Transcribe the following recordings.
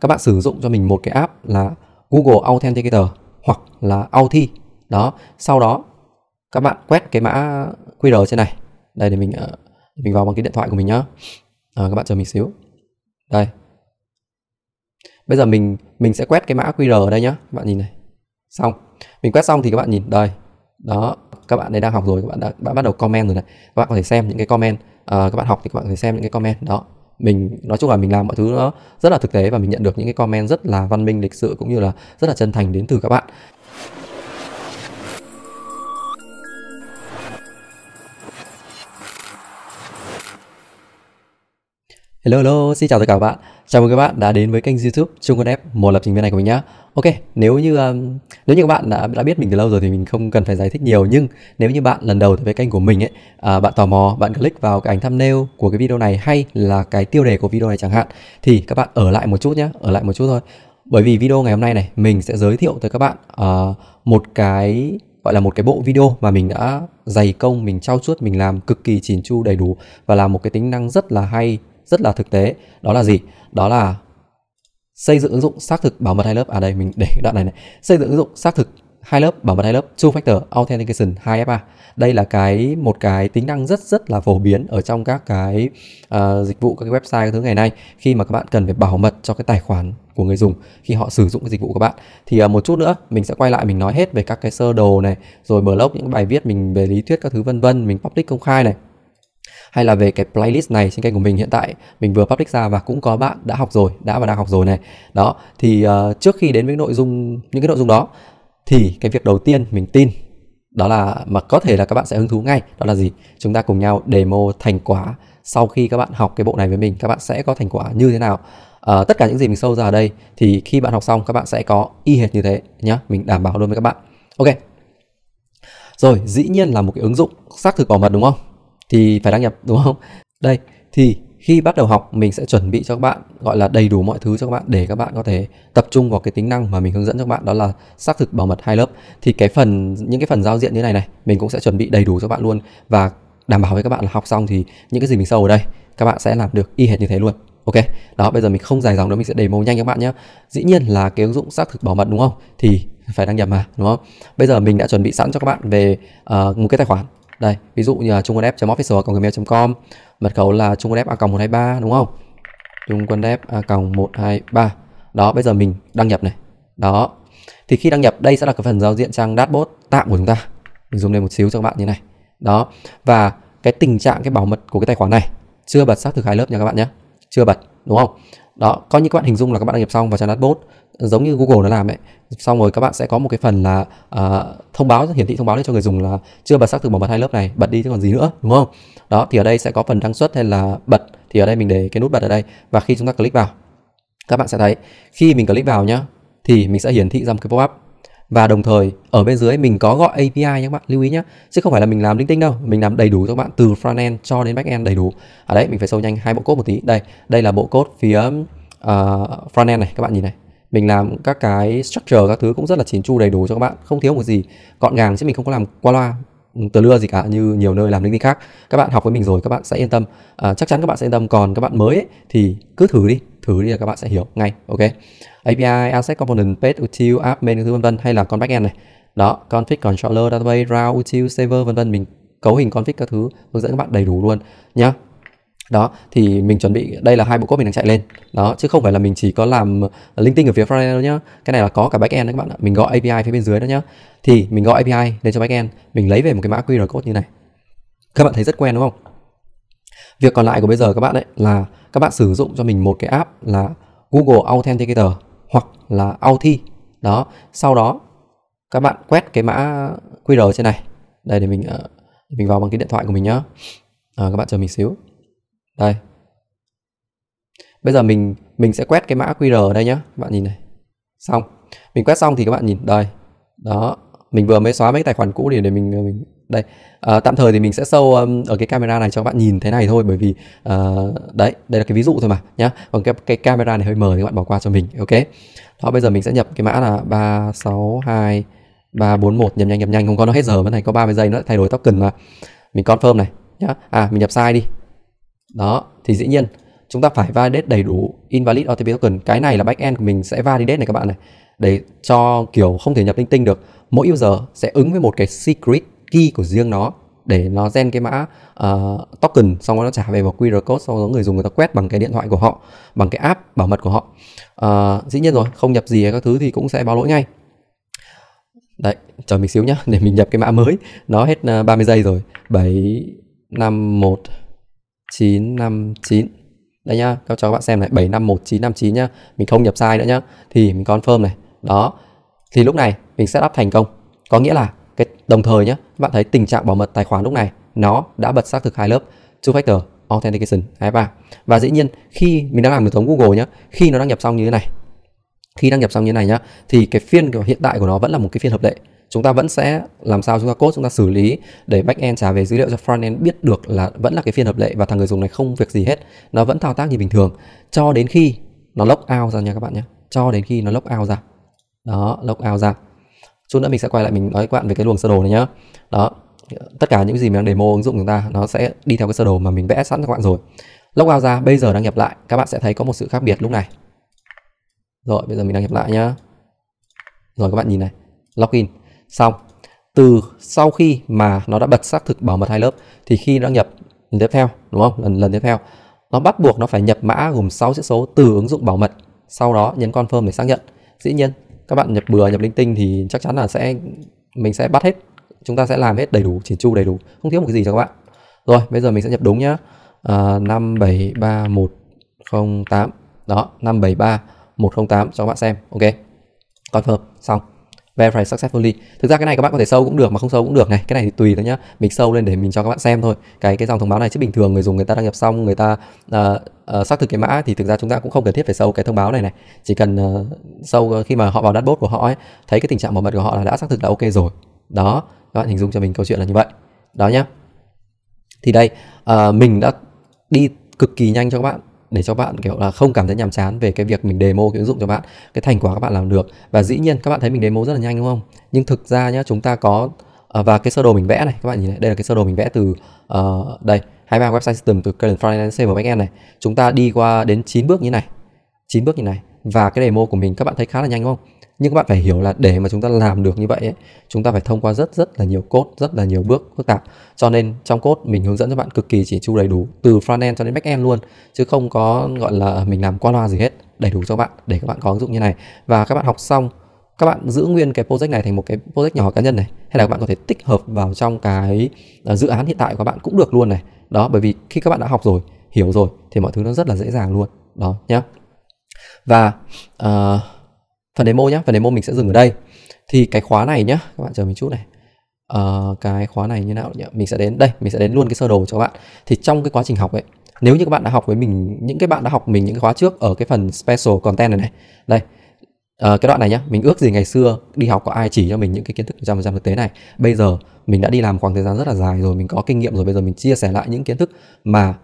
các bạn sử dụng cho mình một cái app là Google Authenticator hoặc là Authy đó sau đó các bạn quét cái mã QR trên này đây để mình ờ, mình vào bằng cái điện thoại của mình nhá à, các bạn chờ mình xíu đây bây giờ mình mình sẽ quét cái mã QR ở đây nhá các bạn nhìn này xong mình quét xong thì các bạn nhìn đây đó các bạn đây đang học rồi các bạn đã, đã bắt đầu comment rồi này các bạn có thể xem những cái comment à, các bạn học thì các bạn có thể xem những cái comment đó mình nói chung là mình làm mọi thứ nó rất là thực tế và mình nhận được những cái comment rất là văn minh lịch sự cũng như là rất là chân thành đến từ các bạn Hello hello, xin chào tất cả các bạn Chào mừng các bạn đã đến với kênh youtube Trung Quân App một lập trình viên này của mình nhé Ok, nếu như um, nếu như các bạn đã, đã biết mình từ lâu rồi thì mình không cần phải giải thích nhiều nhưng nếu như bạn lần đầu tới với kênh của mình ấy, à, bạn tò mò, bạn click vào cái ảnh thumbnail của cái video này hay là cái tiêu đề của video này chẳng hạn thì các bạn ở lại một chút nhé, ở lại một chút thôi. Bởi vì video ngày hôm nay này mình sẽ giới thiệu tới các bạn uh, một cái gọi là một cái bộ video mà mình đã dày công, mình trao chuốt, mình làm cực kỳ chỉn chu đầy đủ và là một cái tính năng rất là hay, rất là thực tế. Đó là gì? Đó là xây dựng ứng dụng xác thực bảo mật hai lớp à đây mình để đoạn này này xây dựng ứng dụng xác thực hai lớp bảo mật hai lớp two factor authentication 2FA đây là cái một cái tính năng rất rất là phổ biến ở trong các cái uh, dịch vụ các cái website các thứ ngày nay khi mà các bạn cần phải bảo mật cho cái tài khoản của người dùng khi họ sử dụng cái dịch vụ của bạn thì uh, một chút nữa mình sẽ quay lại mình nói hết về các cái sơ đồ này rồi blog những bài viết mình về lý thuyết các thứ vân vân mình public công khai này hay là về cái playlist này trên kênh của mình hiện tại mình vừa public ra và cũng có bạn đã học rồi đã và đang học rồi này đó thì uh, trước khi đến với nội dung những cái nội dung đó thì cái việc đầu tiên mình tin đó là mà có thể là các bạn sẽ hứng thú ngay đó là gì chúng ta cùng nhau demo thành quả sau khi các bạn học cái bộ này với mình các bạn sẽ có thành quả như thế nào à, tất cả những gì mình sâu ra ở đây thì khi bạn học xong các bạn sẽ có y hệt như thế nhá mình đảm bảo luôn với các bạn ok rồi dĩ nhiên là một cái ứng dụng xác thực bảo mật đúng không thì phải đăng nhập đúng không đây thì khi bắt đầu học mình sẽ chuẩn bị cho các bạn gọi là đầy đủ mọi thứ cho các bạn để các bạn có thể tập trung vào cái tính năng mà mình hướng dẫn cho các bạn đó là xác thực bảo mật hai lớp thì cái phần những cái phần giao diện như này này mình cũng sẽ chuẩn bị đầy đủ cho các bạn luôn và đảm bảo với các bạn là học xong thì những cái gì mình sâu ở đây các bạn sẽ làm được y hệt như thế luôn ok đó bây giờ mình không dài dòng nữa mình sẽ demo nhanh các bạn nhé dĩ nhiên là cái ứng dụng xác thực bảo mật đúng không thì phải đăng nhập mà đúng không bây giờ mình đã chuẩn bị sẵn cho các bạn về uh, một cái tài khoản đây ví dụ như trung quân f official gmail com mật khẩu là trung quân f a cộng một hai ba đúng không trung quân f a cộng một hai ba đó bây giờ mình đăng nhập này đó thì khi đăng nhập đây sẽ là cái phần giao diện trang dashboard tạm của chúng ta mình zoom lên một xíu cho các bạn như này đó và cái tình trạng cái bảo mật của cái tài khoản này chưa bật xác thực hai lớp nha các bạn nhé chưa bật đúng không đó có như các bạn hình dung là các bạn đăng nhập xong vào cho dashboard giống như Google nó làm ấy xong rồi các bạn sẽ có một cái phần là uh, thông báo hiển thị thông báo lên cho người dùng là chưa bật xác thực bảo mật hai lớp này bật đi chứ còn gì nữa đúng không đó thì ở đây sẽ có phần đăng xuất hay là bật thì ở đây mình để cái nút bật ở đây và khi chúng ta click vào các bạn sẽ thấy khi mình click vào nhá thì mình sẽ hiển thị ra một cái pop up và đồng thời ở bên dưới mình có gọi API nhé các bạn lưu ý nhé chứ không phải là mình làm linh tinh đâu mình làm đầy đủ cho các bạn từ front end cho đến back end đầy đủ ở à đấy mình phải sâu nhanh hai bộ code một tí đây đây là bộ code phía uh, front end này các bạn nhìn này mình làm các cái structure các thứ cũng rất là chín chu đầy đủ cho các bạn không thiếu một gì gọn gàng chứ mình không có làm qua loa tờ lưa gì cả như nhiều nơi làm LinkedIn khác các bạn học với mình rồi các bạn sẽ yên tâm à, chắc chắn các bạn sẽ yên tâm còn các bạn mới ấy, thì cứ thử đi thử đi là các bạn sẽ hiểu ngay ok API asset component page util app main thứ vân vân hay là con backend này đó config controller database route util server vân vân mình cấu hình config các thứ hướng dẫn các bạn đầy đủ luôn nhá đó thì mình chuẩn bị đây là hai bộ code mình đang chạy lên đó chứ không phải là mình chỉ có làm ờ, linh tinh ở phía frontend đâu nhá cái này là có cả backend đấy các bạn ạ mình gọi API phía bên dưới đó nhá thì mình gọi API lên cho backend mình lấy về một cái mã QR code như này các bạn thấy rất quen đúng không việc còn lại của bây giờ các bạn ấy là các bạn sử dụng cho mình một cái app là Google Authenticator hoặc là Authy đó sau đó các bạn quét cái mã QR trên này đây để mình ờ, mình vào bằng cái điện thoại của mình nhá à, các bạn chờ mình xíu đây bây giờ mình mình sẽ quét cái mã QR ở đây nhé các bạn nhìn này xong mình quét xong thì các bạn nhìn đây đó mình vừa mới xóa mấy tài khoản cũ để để mình mình đây à, tạm thời thì mình sẽ sâu um, ở cái camera này cho các bạn nhìn thế này thôi bởi vì uh, đấy đây là cái ví dụ thôi mà nhá còn cái cái camera này hơi mờ thì các bạn bỏ qua cho mình ok đó bây giờ mình sẽ nhập cái mã là ba sáu hai ba bốn một nhầm nhanh nhầm nhanh không có nó hết giờ bên này có 30 giây nữa thay đổi token mà mình confirm này nhá à mình nhập sai đi đó thì dĩ nhiên chúng ta phải validate đầy đủ invalid OTP token cái này là backend của mình sẽ validate này các bạn này để cho kiểu không thể nhập linh tinh được mỗi user sẽ ứng với một cái secret key của riêng nó để nó gen cái mã uh, token xong rồi nó trả về vào QR code sau đó người dùng người ta quét bằng cái điện thoại của họ bằng cái app bảo mật của họ uh, dĩ nhiên rồi không nhập gì các thứ thì cũng sẽ báo lỗi ngay đấy chờ mình xíu nhá để mình nhập cái mã mới nó hết uh, ờ, 30 giây rồi 7 5 1 959 Đây nhá, các cháu bạn xem này 751959 nhá Mình không nhập sai nữa nhá Thì mình confirm này Đó Thì lúc này mình setup thành công Có nghĩa là cái đồng thời nhá Các bạn thấy tình trạng bảo mật tài khoản lúc này Nó đã bật xác thực hai lớp Two factor authentication 23 Và dĩ nhiên khi mình đang làm hệ thống Google nhá Khi nó đăng nhập xong như thế này khi đăng nhập xong như thế này nhá thì cái phiên hiện tại của nó vẫn là một cái phiên hợp lệ chúng ta vẫn sẽ làm sao chúng ta code chúng ta xử lý để backend trả về dữ liệu cho frontend biết được là vẫn là cái phiên hợp lệ và thằng người dùng này không việc gì hết nó vẫn thao tác như bình thường cho đến khi nó lock out ra nha các bạn nhé cho đến khi nó lock out ra đó lock out ra chút nữa mình sẽ quay lại mình nói với các bạn về cái luồng sơ đồ này nhá đó tất cả những gì mình đang demo ứng dụng chúng ta nó sẽ đi theo cái sơ đồ mà mình vẽ sẵn cho các bạn rồi lock out ra bây giờ đăng nhập lại các bạn sẽ thấy có một sự khác biệt lúc này rồi bây giờ mình đăng nhập lại nhá rồi các bạn nhìn này login xong từ sau khi mà nó đã bật xác thực bảo mật hai lớp thì khi nó nhập lần tiếp theo đúng không lần lần tiếp theo nó bắt buộc nó phải nhập mã gồm 6 chữ số từ ứng dụng bảo mật sau đó nhấn confirm để xác nhận dĩ nhiên các bạn nhập bừa nhập linh tinh thì chắc chắn là sẽ mình sẽ bắt hết chúng ta sẽ làm hết đầy đủ chỉn chu đầy đủ không thiếu một cái gì cho các bạn rồi bây giờ mình sẽ nhập đúng nhá à, 573108 đó 573108 cho các bạn xem ok confirm xong verify successfully thực ra cái này các bạn có thể sâu cũng được mà không sâu cũng được này cái này thì tùy thôi nhá mình sâu lên để mình cho các bạn xem thôi cái cái dòng thông báo này chứ bình thường người dùng người ta đăng nhập xong người ta uh, uh, xác thực cái mã thì thực ra chúng ta cũng không cần thiết phải sâu cái thông báo này này chỉ cần uh, sâu khi mà họ vào dashboard của họ ấy, thấy cái tình trạng bảo mật của họ là đã xác thực là ok rồi đó các bạn hình dung cho mình câu chuyện là như vậy đó nhá thì đây uh, mình đã đi cực kỳ nhanh cho các bạn để cho bạn kiểu là không cảm thấy nhàm chán về cái việc mình demo cái ứng dụng cho bạn cái thành quả các bạn làm được và dĩ nhiên các bạn thấy mình demo rất là nhanh đúng không nhưng thực ra nhá chúng ta có à, và cái sơ đồ mình vẽ này các bạn nhìn này đây là cái sơ đồ mình vẽ từ uh, đây hai ba website system từ client front end server này chúng ta đi qua đến 9 bước như này 9 bước như này và cái demo của mình các bạn thấy khá là nhanh đúng không nhưng các bạn phải hiểu là để mà chúng ta làm được như vậy ấy, chúng ta phải thông qua rất rất là nhiều cốt rất là nhiều bước phức tạp cho nên trong cốt mình hướng dẫn cho bạn cực kỳ chỉ chu đầy đủ từ front end cho đến back end luôn chứ không có gọi là mình làm qua loa gì hết đầy đủ cho bạn để các bạn có ứng dụng như này và các bạn học xong các bạn giữ nguyên cái project này thành một cái project nhỏ cá nhân này hay là các bạn có thể tích hợp vào trong cái à, dự án hiện tại của bạn cũng được luôn này đó bởi vì khi các bạn đã học rồi hiểu rồi thì mọi thứ nó rất là dễ dàng luôn đó nhé và uh, phần demo nhé phần demo mình sẽ dừng ở đây thì cái khóa này nhé, các bạn chờ mình chút này uh, cái khóa này như nào nhỉ mình sẽ đến đây mình sẽ đến luôn cái sơ đồ cho các bạn thì trong cái quá trình học ấy nếu như các bạn đã học với mình những cái bạn đã học mình những cái khóa trước ở cái phần special content này này đây À, cái đoạn này nhá, mình ước gì ngày xưa đi học có ai chỉ cho mình những cái kiến thức 100% thực tế này. Bây giờ mình đã đi làm khoảng thời gian rất là dài rồi, mình có kinh nghiệm rồi, bây giờ mình chia sẻ lại những kiến thức mà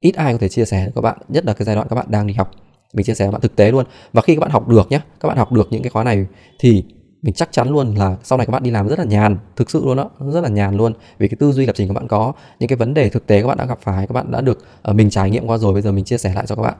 ít ai có thể chia sẻ được các bạn, nhất là cái giai đoạn các bạn đang đi học mình chia sẻ với bạn thực tế luôn và khi các bạn học được nhé các bạn học được những cái khóa này thì mình chắc chắn luôn là sau này các bạn đi làm rất là nhàn thực sự luôn đó rất là nhàn luôn vì cái tư duy lập trình các bạn có những cái vấn đề thực tế các bạn đã gặp phải các bạn đã được uh, mình trải nghiệm qua rồi bây giờ mình chia sẻ lại cho các bạn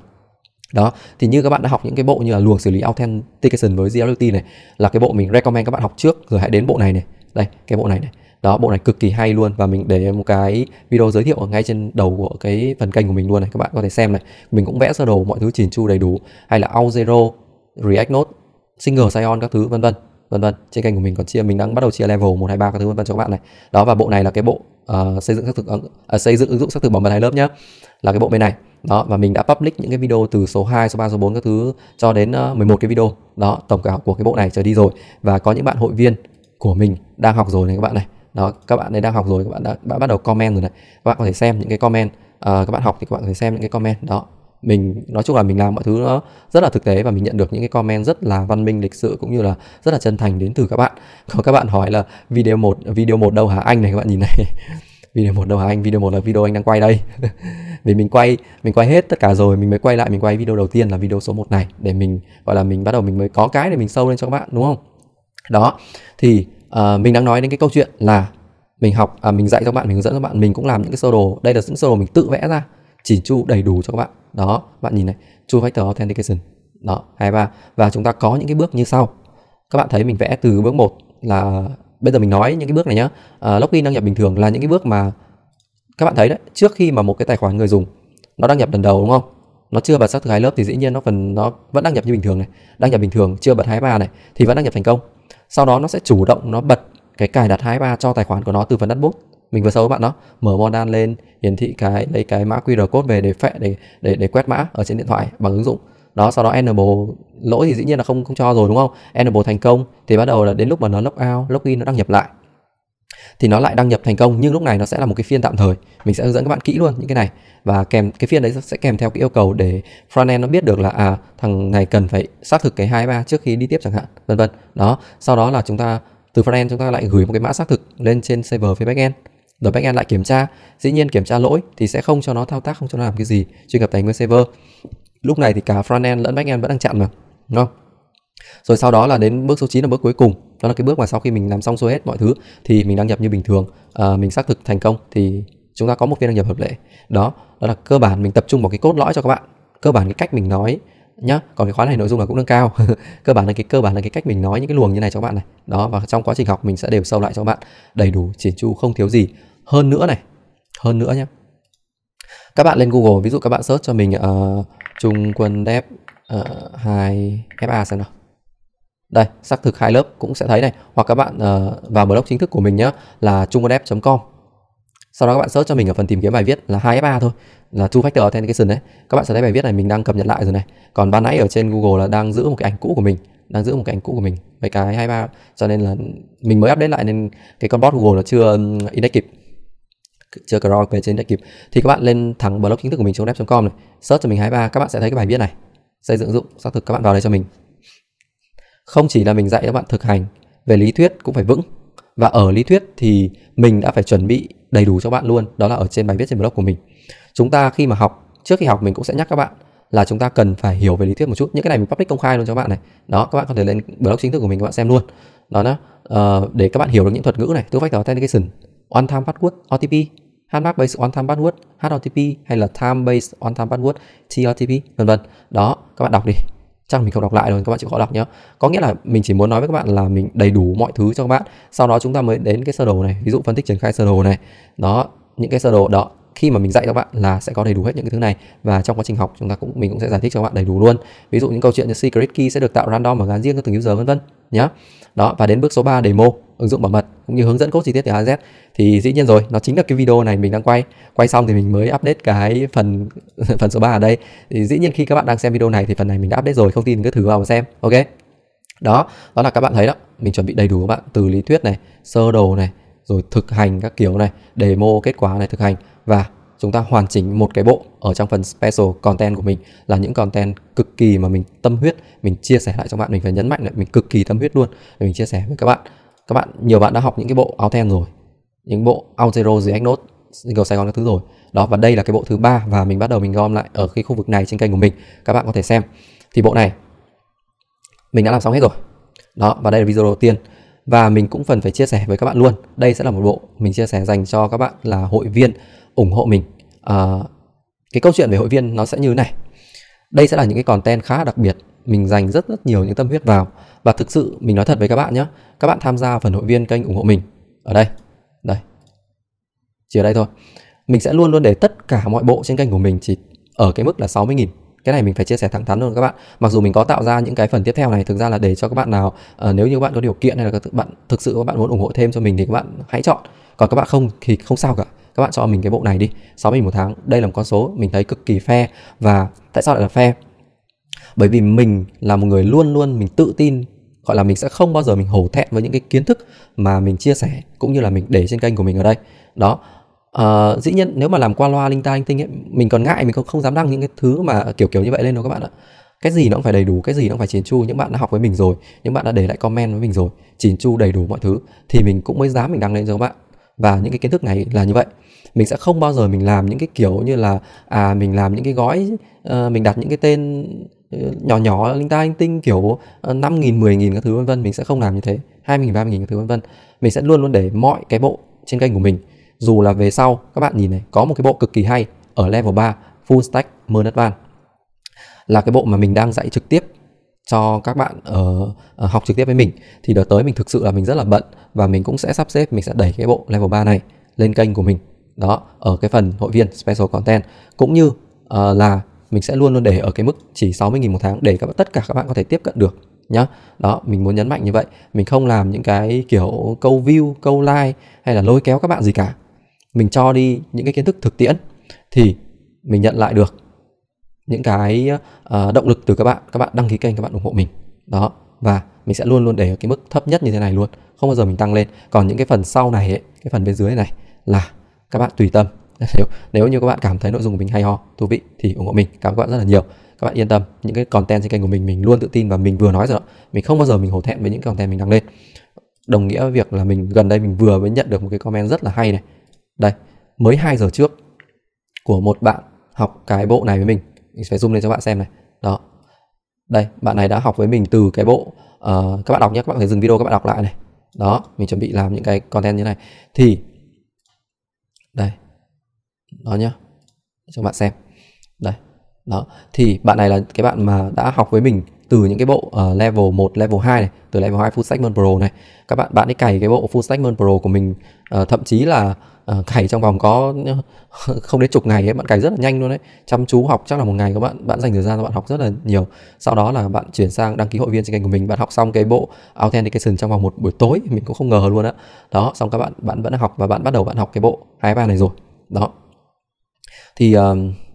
đó thì như các bạn đã học những cái bộ như là luồng xử lý authentication với GLT này là cái bộ mình recommend các bạn học trước rồi hãy đến bộ này này đây cái bộ này này đó bộ này cực kỳ hay luôn và mình để một cái video giới thiệu ở ngay trên đầu của cái phần kênh của mình luôn này các bạn có thể xem này mình cũng vẽ sơ đồ mọi thứ chỉn chu đầy đủ hay là au zero react node single sign các thứ vân vân vân vân trên kênh của mình còn chia mình đang bắt đầu chia level một hai ba các thứ vân vân cho các bạn này đó và bộ này là cái bộ uh, xây dựng xác thực uh, xây dựng ứng dụng xác thực bảo mật hai lớp nhá là cái bộ bên này đó và mình đã public những cái video từ số 2, số 3, số 4 các thứ cho đến uh, 11 cái video đó tổng cả của cái bộ này trở đi rồi và có những bạn hội viên của mình đang học rồi này các bạn này đó các bạn ấy đang học rồi các bạn đã, đã bắt đầu comment rồi này các bạn có thể xem những cái comment à, các bạn học thì các bạn có thể xem những cái comment đó mình nói chung là mình làm mọi thứ nó rất là thực tế và mình nhận được những cái comment rất là văn minh lịch sự cũng như là rất là chân thành đến từ các bạn có các bạn hỏi là video một video một đâu hả anh này các bạn nhìn này video một đâu hả anh video một là video anh đang quay đây vì mình quay mình quay hết tất cả rồi mình mới quay lại mình quay video đầu tiên là video số 1 này để mình gọi là mình bắt đầu mình mới có cái để mình sâu lên cho các bạn đúng không đó thì uh, mình đang nói đến cái câu chuyện là mình học à, mình dạy cho các bạn mình hướng dẫn cho các bạn mình cũng làm những cái sơ đồ đây là những sơ đồ mình tự vẽ ra chỉnh chu đầy đủ cho các bạn đó bạn nhìn này two factor authentication đó hai ba và chúng ta có những cái bước như sau các bạn thấy mình vẽ từ bước 1 là bây giờ mình nói những cái bước này nhá à, login đăng nhập bình thường là những cái bước mà các bạn thấy đấy trước khi mà một cái tài khoản người dùng nó đăng nhập lần đầu đúng không nó chưa bật xác thực hai lớp thì dĩ nhiên nó phần nó vẫn đăng nhập như bình thường này đăng nhập bình thường chưa bật hai ba này thì vẫn đăng nhập thành công sau đó nó sẽ chủ động nó bật cái cài đặt 23 cho tài khoản của nó từ phần dashboard mình vừa với bạn đó mở Modan lên hiển thị cái lấy cái mã QR code về để phệ để để để quét mã ở trên điện thoại bằng ứng dụng đó sau đó enable lỗi thì dĩ nhiên là không không cho rồi đúng không enable thành công thì bắt đầu là đến lúc mà nó log out login nó đăng nhập lại thì nó lại đăng nhập thành công nhưng lúc này nó sẽ là một cái phiên tạm thời mình sẽ hướng dẫn các bạn kỹ luôn những cái này và kèm cái phiên đấy sẽ kèm theo cái yêu cầu để frontend nó biết được là à thằng này cần phải xác thực cái hai ba trước khi đi tiếp chẳng hạn vân vân đó sau đó là chúng ta từ frontend chúng ta lại gửi một cái mã xác thực lên trên server phía backend rồi backend lại kiểm tra dĩ nhiên kiểm tra lỗi thì sẽ không cho nó thao tác không cho nó làm cái gì truy cập tài nguyên server lúc này thì cả frontend lẫn backend vẫn đang chặn mà đúng không rồi sau đó là đến bước số 9 là bước cuối cùng đó là cái bước mà sau khi mình làm xong xuôi hết mọi thứ thì mình đăng nhập như bình thường à, mình xác thực thành công thì chúng ta có một phiên đăng nhập hợp lệ đó đó là cơ bản mình tập trung vào cái cốt lõi cho các bạn cơ bản cái cách mình nói nhá còn cái khóa này nội dung là cũng nâng cao cơ bản là cái cơ bản là cái cách mình nói những cái luồng như này cho các bạn này đó và trong quá trình học mình sẽ đều sâu lại cho các bạn đầy đủ chỉn chu không thiếu gì hơn nữa này hơn nữa nhé các bạn lên google ví dụ các bạn search cho mình uh, trung quân dép uh, ờ, 2 fa xem nào đây xác thực hai lớp cũng sẽ thấy này hoặc các bạn uh, vào blog chính thức của mình nhé là trungvnf.com sau đó các bạn search cho mình ở phần tìm kiếm bài viết là 2FA thôi là two factor authentication đấy các bạn sẽ thấy bài viết này mình đang cập nhật lại rồi này còn ban nãy ở trên Google là đang giữ một cái ảnh cũ của mình đang giữ một cái ảnh cũ của mình với cái hai ba cho nên là mình mới update lại nên cái con bot Google nó chưa index kịp chưa crawl về trên index kịp thì các bạn lên thẳng blog chính thức của mình trong com này search cho mình 23 các bạn sẽ thấy cái bài viết này xây dựng dụng xác thực các bạn vào đây cho mình không chỉ là mình dạy các bạn thực hành về lý thuyết cũng phải vững và ở lý thuyết thì mình đã phải chuẩn bị đầy đủ cho bạn luôn đó là ở trên bài viết trên blog của mình chúng ta khi mà học trước khi học mình cũng sẽ nhắc các bạn là chúng ta cần phải hiểu về lý thuyết một chút những cái này mình public công khai luôn cho các bạn này đó các bạn có thể lên blog chính thức của mình các bạn xem luôn đó đó uh, ờ, để các bạn hiểu được những thuật ngữ này two factor authentication one time password otp handmark based on time password HOTP hay là time based on time password TOTP vân vân. Đó, các bạn đọc đi chắc là mình không đọc lại rồi các bạn chịu khó đọc nhé có nghĩa là mình chỉ muốn nói với các bạn là mình đầy đủ mọi thứ cho các bạn sau đó chúng ta mới đến cái sơ đồ này ví dụ phân tích triển khai sơ đồ này đó những cái sơ đồ đó khi mà mình dạy các bạn là sẽ có đầy đủ hết những cái thứ này và trong quá trình học chúng ta cũng mình cũng sẽ giải thích cho các bạn đầy đủ luôn ví dụ những câu chuyện như secret key sẽ được tạo random và gắn riêng cho từng user vân vân nhá đó và đến bước số 3 demo ứng dụng bảo mật cũng như hướng dẫn cốt chi tiết từ AZ thì dĩ nhiên rồi nó chính là cái video này mình đang quay quay xong thì mình mới update cái phần phần số 3 ở đây thì dĩ nhiên khi các bạn đang xem video này thì phần này mình đã update rồi không tin cứ thử vào mà xem ok đó đó là các bạn thấy đó mình chuẩn bị đầy đủ các bạn từ lý thuyết này sơ đồ này rồi thực hành các kiểu này demo kết quả này thực hành và chúng ta hoàn chỉnh một cái bộ ở trong phần special content của mình là những content cực kỳ mà mình tâm huyết mình chia sẻ lại cho bạn mình phải nhấn mạnh lại mình cực kỳ tâm huyết luôn để mình chia sẻ với các bạn các bạn nhiều bạn đã học những cái bộ Outtem rồi những bộ Outero dưới Node Single Sài Gòn các thứ rồi đó và đây là cái bộ thứ ba và mình bắt đầu mình gom lại ở cái khu vực này trên kênh của mình các bạn có thể xem thì bộ này mình đã làm xong hết rồi đó và đây là video đầu tiên và mình cũng phần phải chia sẻ với các bạn luôn đây sẽ là một bộ mình chia sẻ dành cho các bạn là hội viên ủng hộ mình à, cái câu chuyện về hội viên nó sẽ như này đây sẽ là những cái content khá đặc biệt mình dành rất rất nhiều những tâm huyết vào và thực sự mình nói thật với các bạn nhé các bạn tham gia phần hội viên kênh ủng hộ mình ở đây đây chỉ ở đây thôi mình sẽ luôn luôn để tất cả mọi bộ trên kênh của mình chỉ ở cái mức là 60.000 cái này mình phải chia sẻ thẳng thắn luôn các bạn mặc dù mình có tạo ra những cái phần tiếp theo này thực ra là để cho các bạn nào uh, nếu như các bạn có điều kiện hay là các bạn thực sự các bạn muốn ủng hộ thêm cho mình thì các bạn hãy chọn còn các bạn không thì không sao cả các bạn cho mình cái bộ này đi 6 mình một tháng đây là một con số mình thấy cực kỳ fair và tại sao lại là fair bởi vì mình là một người luôn luôn mình tự tin gọi là mình sẽ không bao giờ mình hổ thẹn với những cái kiến thức mà mình chia sẻ cũng như là mình để trên kênh của mình ở đây đó à, dĩ nhiên nếu mà làm qua loa linh ta anh tinh ấy, mình còn ngại mình không, không dám đăng những cái thứ mà kiểu kiểu như vậy lên đâu các bạn ạ cái gì nó cũng phải đầy đủ cái gì nó cũng phải chỉn chu những bạn đã học với mình rồi những bạn đã để lại comment với mình rồi chỉn chu đầy đủ mọi thứ thì mình cũng mới dám mình đăng lên cho các bạn và những cái kiến thức này là như vậy mình sẽ không bao giờ mình làm những cái kiểu như là à mình làm những cái gói uh, mình đặt những cái tên ờ, nhỏ nhỏ linh ta linh tinh kiểu ờ, năm nghìn mười nghìn các thứ vân vân mình sẽ không làm như thế 20 nghìn 30 nghìn các thứ vân vân mình sẽ luôn luôn để mọi cái bộ trên kênh của mình dù là về sau các bạn nhìn này có một cái bộ cực kỳ hay ở level 3 full stack Mernet Van là cái bộ mà mình đang dạy trực tiếp cho các bạn uh, học trực tiếp với mình thì đợt tới mình thực sự là mình rất là bận và mình cũng sẽ sắp xếp mình sẽ đẩy cái bộ level 3 này lên kênh của mình đó ở cái phần hội viên special content cũng như uh, là mình sẽ luôn luôn để ở cái mức chỉ 60.000 một tháng để các tất cả các bạn có thể tiếp cận được nhá đó mình muốn nhấn mạnh như vậy mình không làm những cái kiểu câu view câu like hay là lôi kéo các bạn gì cả mình cho đi những cái kiến thức thực tiễn thì mình nhận lại được những cái uh, động lực từ các bạn các bạn đăng ký kênh các bạn ủng hộ mình đó và mình sẽ luôn luôn để ở cái mức thấp nhất như thế này luôn không bao giờ mình tăng lên còn những cái phần sau này ấy, cái phần bên dưới này là các bạn tùy tâm nếu, nếu như các bạn cảm thấy nội dung của mình hay ho thú vị thì ủng hộ mình cảm ơn các bạn rất là nhiều các bạn yên tâm những cái content trên kênh của mình mình luôn tự tin và mình vừa nói rồi đó mình không bao giờ mình hổ thẹn với những cái content mình đăng lên đồng nghĩa với việc là mình gần đây mình vừa mới nhận được một cái comment rất là hay này đây mới 2 giờ trước của một bạn học cái bộ này với mình mình phải zoom lên cho bạn xem này đó đây bạn này đã học với mình từ cái bộ uh, các bạn đọc nhé các bạn có thể dừng video các bạn đọc lại này đó mình chuẩn bị làm những cái content như này thì đây đó nhá cho bạn xem đây đó thì bạn này là cái bạn mà đã học với mình từ những cái bộ uh, level 1, level 2 này, từ level 2 Full Stack Mon Pro này. Các bạn bạn ấy cày cái bộ Full Stack Mon Pro của mình uh, thậm chí là Ờ, cày trong vòng có không đến chục ngày ấy bạn cày rất là nhanh luôn đấy chăm chú học chắc là một ngày các bạn bạn dành thời gian bạn học rất là nhiều sau đó là bạn chuyển sang đăng ký hội viên trên kênh của mình bạn học xong cái bộ authentication trong vòng một buổi tối mình cũng không ngờ luôn á đó xong các bạn bạn vẫn học và bạn bắt đầu bạn học cái bộ hai ba này rồi đó thì uh,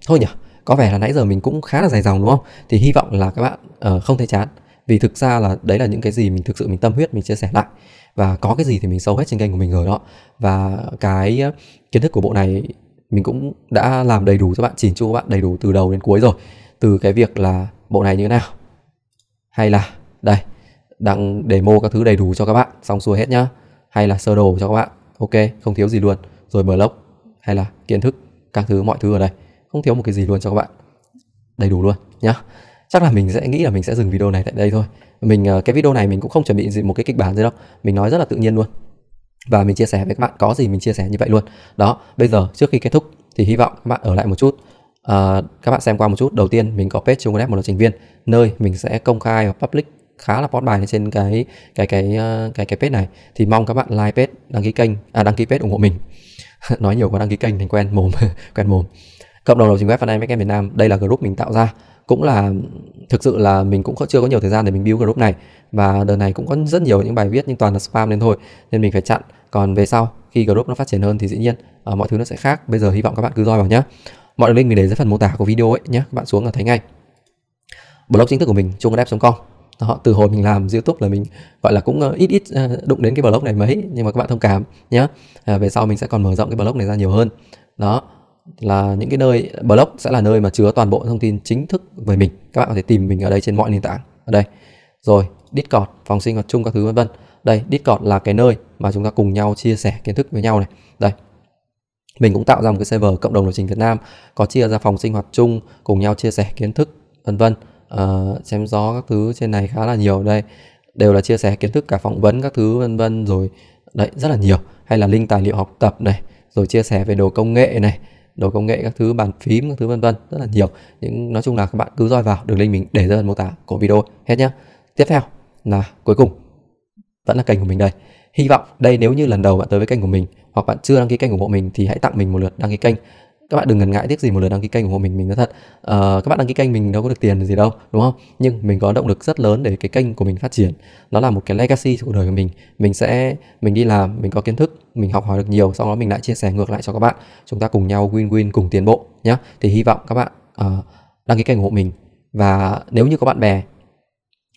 thôi nhỉ có vẻ là nãy giờ mình cũng khá là dài dòng đúng không thì hy vọng là các bạn uh, không thấy chán vì thực ra là đấy là những cái gì mình thực sự mình tâm huyết mình chia sẻ lại và có cái gì thì mình sâu hết trên kênh của mình rồi đó và cái ờ, kiến thức của bộ này mình cũng đã làm đầy đủ cho bạn chỉnh chu các bạn đầy đủ từ đầu đến cuối rồi từ cái việc là bộ này như thế nào hay là đây đăng demo các thứ đầy đủ cho các bạn xong xuôi hết nhá hay là sơ đồ cho các bạn ok không thiếu gì luôn rồi mở lốc hay là kiến thức các thứ mọi thứ ở đây không thiếu một cái gì luôn cho các bạn đầy đủ luôn nhá chắc là mình sẽ nghĩ là mình sẽ dừng video này tại đây thôi mình ờ, cái video này mình cũng không chuẩn bị gì một cái kịch bản gì đâu mình nói rất là tự nhiên luôn và mình chia sẻ với các bạn có gì mình chia sẻ như vậy luôn đó bây giờ trước khi kết thúc thì hy vọng các bạn ở lại một chút à, các bạn xem qua một chút đầu tiên mình có page trong web một lập trình viên nơi mình sẽ công khai và public khá là post bài trên cái cái cái ờ, cái cái page này thì mong các bạn like page đăng ký kênh à đăng ký page ủng hộ mình nói nhiều quá đăng ký kênh thành quen mồm quen mồm cộng đồng lập trình web Việt Nam Việt Nam đây là group mình tạo ra cũng là thực sự là mình cũng chưa có nhiều thời gian để mình build group này và đợt này cũng có rất nhiều những bài viết nhưng toàn là spam nên thôi nên mình phải chặn còn về sau khi group nó phát triển hơn thì dĩ nhiên uh, mọi thứ nó sẽ khác bây giờ hy vọng các bạn cứ roi vào nhé mọi link mình để dưới phần mô tả của video ấy nhé các bạn xuống là thấy ngay blog chính thức của mình chungadapp.com họ từ hồi mình làm youtube là mình gọi là cũng ờ, ít ít ờ, đụng đến cái blog này mấy nhưng mà các bạn thông cảm nhé à, về sau mình sẽ còn mở rộng cái blog này ra nhiều hơn đó là những cái nơi blog sẽ là nơi mà chứa toàn bộ thông tin chính thức về mình các bạn có thể tìm mình ở đây trên mọi nền tảng ở đây rồi discord phòng sinh hoạt chung các thứ vân vân đây discord là cái nơi mà chúng ta cùng nhau chia sẻ kiến thức với nhau này đây mình cũng tạo ra một cái server cộng đồng lập trình Việt Nam có chia ra phòng sinh hoạt chung cùng nhau chia sẻ kiến thức vân vân uh, ờ, xem gió các thứ trên này khá là nhiều đây đều là chia sẻ kiến thức cả phỏng vấn các thứ vân vân rồi đấy rất là nhiều hay là link tài liệu học tập này rồi chia sẻ về đồ công nghệ này đồ công nghệ các thứ bàn phím các thứ vân vân rất là nhiều những nói chung là các bạn cứ roi vào đường link mình để dưới phần mô tả của video hết nhé tiếp theo là cuối cùng vẫn là kênh của mình đây hy vọng đây nếu như lần đầu bạn tới với kênh của mình hoặc bạn chưa đăng ký kênh của hộ mình thì hãy tặng mình một lượt đăng ký kênh các bạn đừng ngần ngại tiếc gì một lần đăng ký kênh ủng hộ mình mình nói thật uh, các bạn đăng ký kênh mình đâu có được tiền gì đâu đúng không nhưng mình có động lực rất lớn để cái kênh của mình phát triển nó là một cái legacy cuộc đời của mình mình sẽ mình đi làm mình có kiến thức mình học hỏi được nhiều sau đó mình lại chia sẻ ngược lại cho các bạn chúng ta cùng nhau win win cùng tiến bộ nhé thì hy vọng các bạn uh, đăng ký kênh ủng hộ mình và nếu như có bạn bè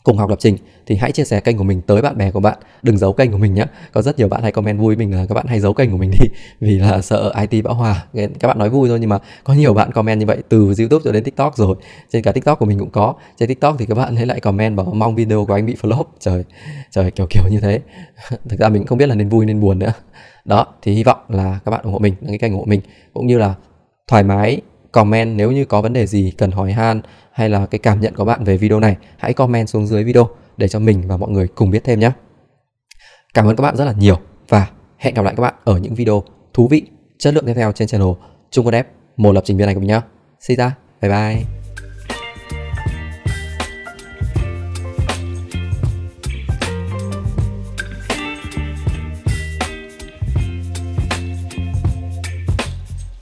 cùng học lập trình thì hãy chia sẻ kênh của mình tới bạn bè của bạn đừng giấu kênh của mình nhé có rất nhiều bạn hay comment vui mình là các bạn hay giấu kênh của mình đi vì là sợ it bão hòa các bạn nói vui thôi nhưng mà có nhiều bạn comment như vậy từ youtube cho đến tiktok rồi trên cả tiktok của mình cũng có trên tiktok thì các bạn ấy lại comment bảo mong video của anh bị flop trời trời kiểu kiểu như thế thực ra mình không biết là nên vui nên buồn nữa đó thì hy vọng là các bạn ủng hộ mình đăng ký kênh ủng hộ mình cũng như là thoải mái comment nếu như có vấn đề gì cần hỏi han hay là cái cảm nhận của bạn về video này hãy comment xuống dưới video để cho mình và mọi người cùng biết thêm nhé cảm ơn các bạn rất là nhiều và hẹn gặp lại các bạn ở những video thú vị chất lượng tiếp theo trên channel Trung Quân App một lập trình viên này của mình nhé xin ra bye bye